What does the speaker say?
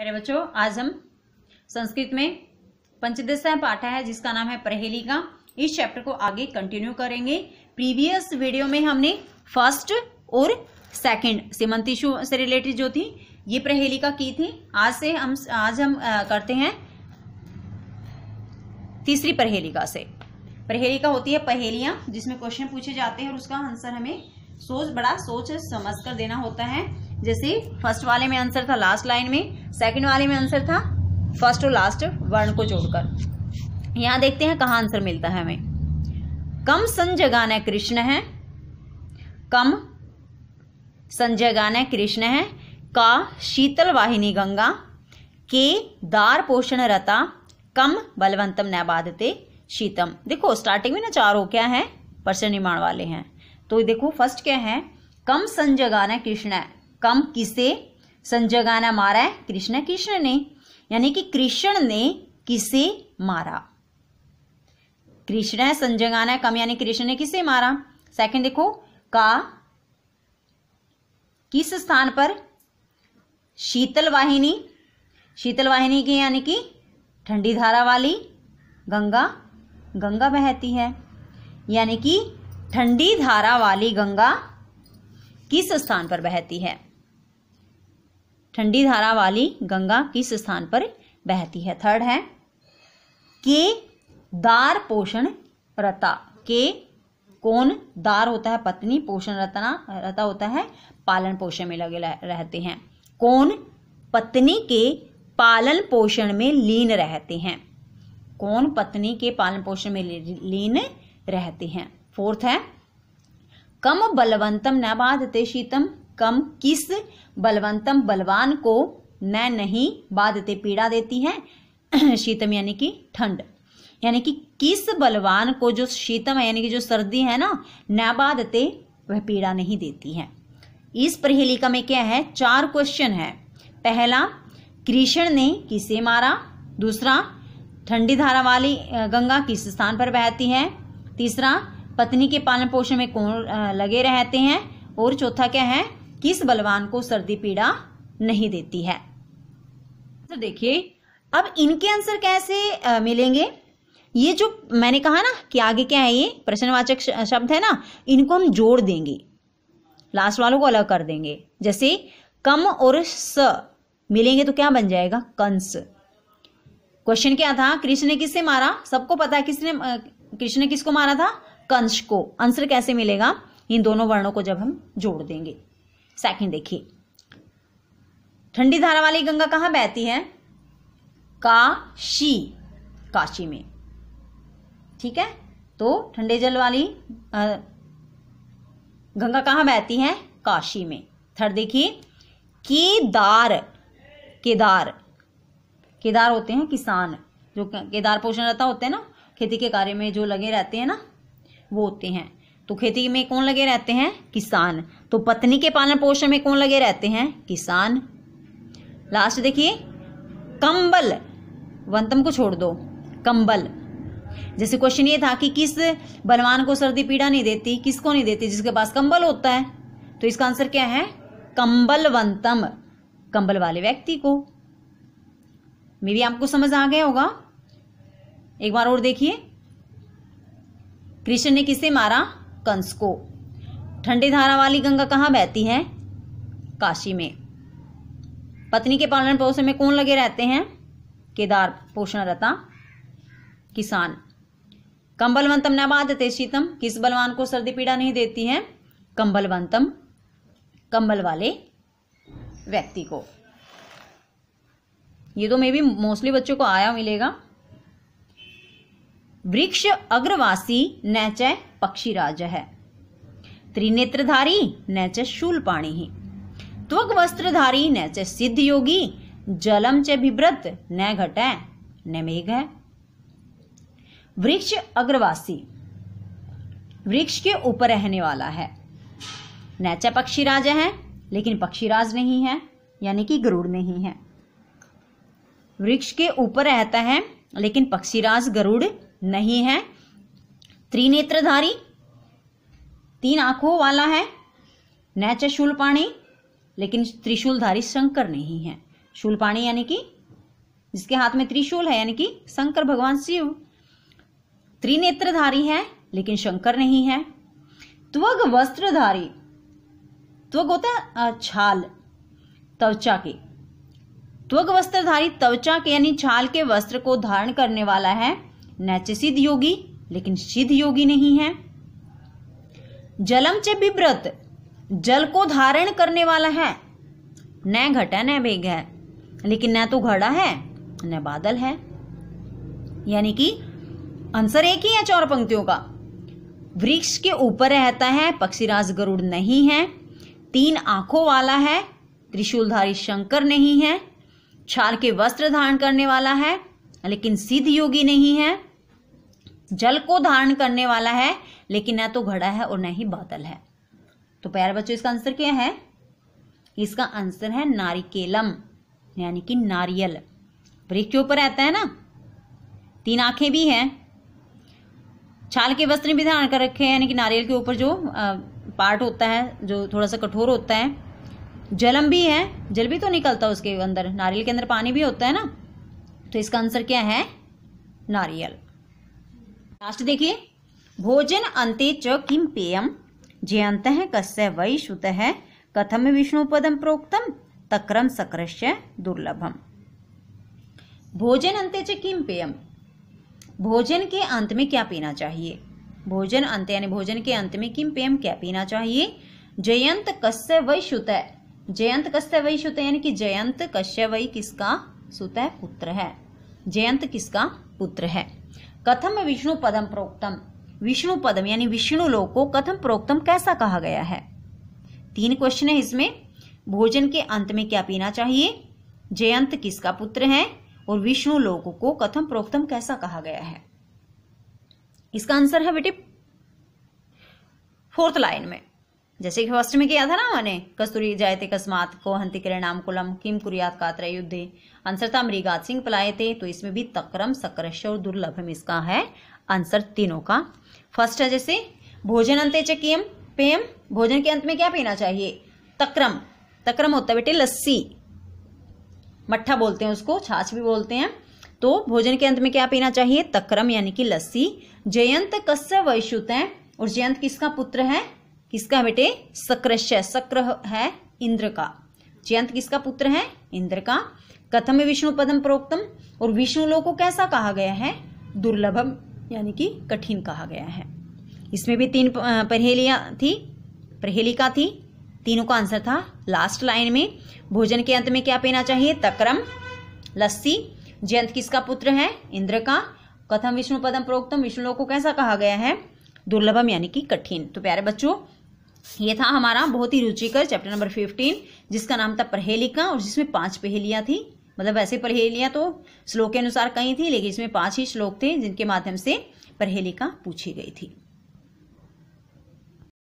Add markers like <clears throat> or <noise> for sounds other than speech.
अरे बच्चों आज हम संस्कृत में पंचदशा पाठा है जिसका नाम है परहेली का इस चैप्टर को आगे कंटिन्यू करेंगे प्रीवियस वीडियो में हमने फर्स्ट और सेकंड सीमंत से रिलेटेड जो थी ये का की थी आज से हम आज हम आ, करते हैं तीसरी का से का होती है पहेलियां जिसमें क्वेश्चन पूछे जाते हैं और उसका आंसर हमें सोच बड़ा सोच समझ कर देना होता है जैसे फर्स्ट वाले में आंसर था लास्ट लाइन में सेकंड वाले में आंसर था फर्स्ट और लास्ट वर्ण को जोड़कर यहां देखते हैं कहा आंसर मिलता है हमें कम संजगाना कृष्ण है कम संजय कृष्ण है का शीतल वाहिनी गंगा के दार पोषण रता कम बलवंतम न बाधते शीतम देखो स्टार्टिंग में ना चारों क्या है प्रश्न निर्माण वाले हैं तो देखो फर्स्ट क्या है कम संजगाना कृष्ण कम किसे संजगाना मारा है कृष्ण कृष्ण ने यानी कि कृष्ण ने किसे मारा कृष्ण संजगा ने कम यानी कृष्ण ने किसे मारा सेकंड देखो का किस स्थान पर शीतल वाहिनी शीतल वाहिनी की यानी कि ठंडी धारा वाली गंगा गंगा बहती है यानी कि ठंडी धारा वाली गंगा किस स्थान पर बहती है ठंडी धारा वाली गंगा किस स्थान पर बहती है थर्ड है के दार पोषण रता के कौन दार होता है पत्नी पोषण रतना रता होता है पालन पोषण में लगे रहते हैं कौन पत्नी के पालन पोषण में लीन रहते हैं कौन पत्नी के पालन पोषण में लीन रहते हैं फोर्थ है कम बलवंतम न बाधते शीतम कम किस बलवंतम बलवान को मैं नहीं बाधते पीड़ा देती है <clears throat> शीतम यानी कि ठंड यानी कि किस बलवान को जो शीतम है यानी कि जो सर्दी है ना न बाधते वह पीड़ा नहीं देती है इस प्रहेलिका में क्या है चार क्वेश्चन है पहला कृष्ण ने किसे मारा दूसरा ठंडी धारा वाली गंगा किस स्थान पर बहती है तीसरा पत्नी के पालन पोषण में कौन लगे रहते हैं और चौथा क्या है किस बलवान को सर्दी पीड़ा नहीं देती है तो देखिए अब इनके आंसर कैसे आ, मिलेंगे ये जो मैंने कहा ना कि आगे क्या है ये प्रश्नवाचक शब्द है ना इनको हम जोड़ देंगे लास्ट वालों को अलग कर देंगे जैसे कम और स मिलेंगे तो क्या बन जाएगा कंस क्वेश्चन क्या था कृष्ण ने किससे मारा सबको पता है किसने कृष्ण ने किसको मारा था कंस को आंसर कैसे मिलेगा इन दोनों वर्णों को जब हम जोड़ देंगे सेकंड देखिए ठंडी धारा वाली गंगा कहाँ बहती है काशी काशी में ठीक है तो ठंडे जल वाली आ, गंगा कहाँ बहती है काशी में थर्ड देखिए केदार केदार केदार होते हैं किसान जो केदार पोषण रहता होते हैं ना खेती के कार्य में जो लगे रहते हैं ना वो होते हैं तो खेती में कौन लगे रहते हैं किसान तो पत्नी के पालन पोषण में कौन लगे रहते हैं किसान लास्ट देखिए कंबल वंतम को छोड़ दो कंबल जैसे क्वेश्चन ये था कि किस बलवान को सर्दी पीड़ा नहीं देती किसको नहीं देती जिसके पास कंबल होता है तो इसका आंसर क्या है कंबल वंतम कंबल वाले व्यक्ति को मे भी आपको समझ आ गया होगा एक बार और देखिए कृष्ण ने किसे मारा कंस को ठंडी धारा वाली गंगा कहाँ बहती है काशी में पत्नी के पालन पोषण में कौन लगे रहते हैं केदार पोषणरता किसान कंबलवंतम न देते शीतम किस बलवान को सर्दी पीड़ा नहीं देती है कंबलवंतम कंबल वाले व्यक्ति को ये तो मे भी मोस्टली बच्चों को आया मिलेगा वृक्ष अग्रवासी नैच पक्षीराज है त्रिनेत्रधारी नैच पाणी ही त्वक वस्त्रधारी नैच सिद्ध योगी जलम च विव्रत न घट न मेघ है वृक्ष अग्रवासी वृक्ष के ऊपर रहने वाला है नैच पक्षी राजा है लेकिन पक्षीराज नहीं है यानी कि गरुड़ नहीं है वृक्ष के ऊपर रहता है लेकिन पक्षीराज गरुड़ नहीं है त्रिनेत्रधारी तीन आंखों वाला है नैच शूलपाणी लेकिन त्रिशूलधारी शंकर नहीं है शूलपाणी यानी कि जिसके हाथ में त्रिशूल है यानी कि शंकर भगवान शिव त्रिनेत्रधारी है लेकिन शंकर नहीं है त्वग वस्त्रधारी त्वग होता है छाल त्वचा के त्वग वस्त्रधारी त्वचा के यानी छाल के वस्त्र को धारण करने वाला है नैचसिद सिद्ध योगी लेकिन सिद्ध योगी नहीं है जलम च विव्रत जल को धारण करने वाला है न घट है न वेग है लेकिन न तो घड़ा है न बादल है यानी कि आंसर एक ही है चार पंक्तियों का वृक्ष के ऊपर रहता है पक्षीराज गरुड़ नहीं है तीन आंखों वाला है त्रिशूलधारी शंकर नहीं है छाल के वस्त्र धारण करने वाला है लेकिन सिद्ध योगी नहीं है जल को धारण करने वाला है लेकिन ना तो घड़ा है और ना ही बादल है तो प्यारे बच्चों इसका आंसर क्या है इसका आंसर है नारिकेलम यानी कि नारियल वृक्ष के ऊपर रहता है ना तीन आंखें भी हैं छाल के वस्त्र भी धारण कर रखे हैं यानी कि नारियल के ऊपर जो पार्ट होता है जो थोड़ा सा कठोर होता है जलम भी है जल भी तो निकलता है उसके अंदर नारियल के अंदर पानी भी होता है ना तो इसका आंसर क्या है नारियल लास्ट देखिए भोजन अंते च किम पेयम जयंत कस्य वै श्रुत कथम पदम प्रोक्तम तक्रम सक्रश्य दुर्लभम भोजन अंत च किम पेयम भोजन के अंत में क्या पीना चाहिए भोजन अंत यानी भोजन के अंत में किम पेयम क्या पीना चाहिए जयंत कस्य वै श्रुत जयंत कस्य वै श्रुत यानी कि जयंत कश्य वै किसका सुत पुत्र है जयंत किसका पुत्र है कथम विष्णु पदम प्रोक्तम विष्णु पदम यानी विष्णु लोक को कथम प्रोक्तम कैसा कहा गया है तीन क्वेश्चन है इसमें भोजन के अंत में क्या पीना चाहिए जयंत किसका पुत्र है और विष्णु लोक को कथम प्रोक्तम कैसा कहा गया है इसका आंसर है बेटे फोर्थ लाइन में जैसे कि फर्स्ट में किया था ना मैंने कस्तूरी जायते कस्मात को हंति किरणाम कुलम किम कुरियात कात्र युद्ध आंसर था मृगात सिंह पलाये थे तो इसमें भी तक्रम सक्रश और दुर्लभम इसका है आंसर तीनों का फर्स्ट है जैसे भोजन अंत चकीम पेम भोजन के अंत में क्या पीना चाहिए तक्रम तक्रम होता है बेटे लस्सी मट्ठा बोलते हैं उसको छाछ भी बोलते हैं तो भोजन के अंत में क्या पीना चाहिए तक्रम यानी कि लस्सी जयंत कस्य वैश्युत है और जयंत किसका पुत्र है किसका बेटे सक्रश सक्र है इंद्र का जयंत किसका पुत्र है इंद्र का कथम विष्णु पदम प्रोक्तम और विष्णु लोग को कैसा कहा गया है दुर्लभम यानी कि कठिन कहा गया है इसमें भी तीन परहेलियां थी का थी तीनों का आंसर था लास्ट लाइन में भोजन के अंत में क्या पीना चाहिए तक्रम लस्सी जयंत किसका पुत्र है इंद्र का कथम विष्णु पदम प्रोक्तम विष्णु लोग को कैसा कहा गया है दुर्लभम यानी कि कठिन तो प्यारे बच्चों ये था हमारा बहुत ही रुचिकर चैप्टर नंबर फिफ्टीन जिसका नाम था पहेलिका और जिसमें पांच पहेलियां थी मतलब वैसे पहेलियां तो श्लोक के अनुसार कई थी लेकिन इसमें पांच ही श्लोक थे जिनके माध्यम से पहेलिका पूछी गई थी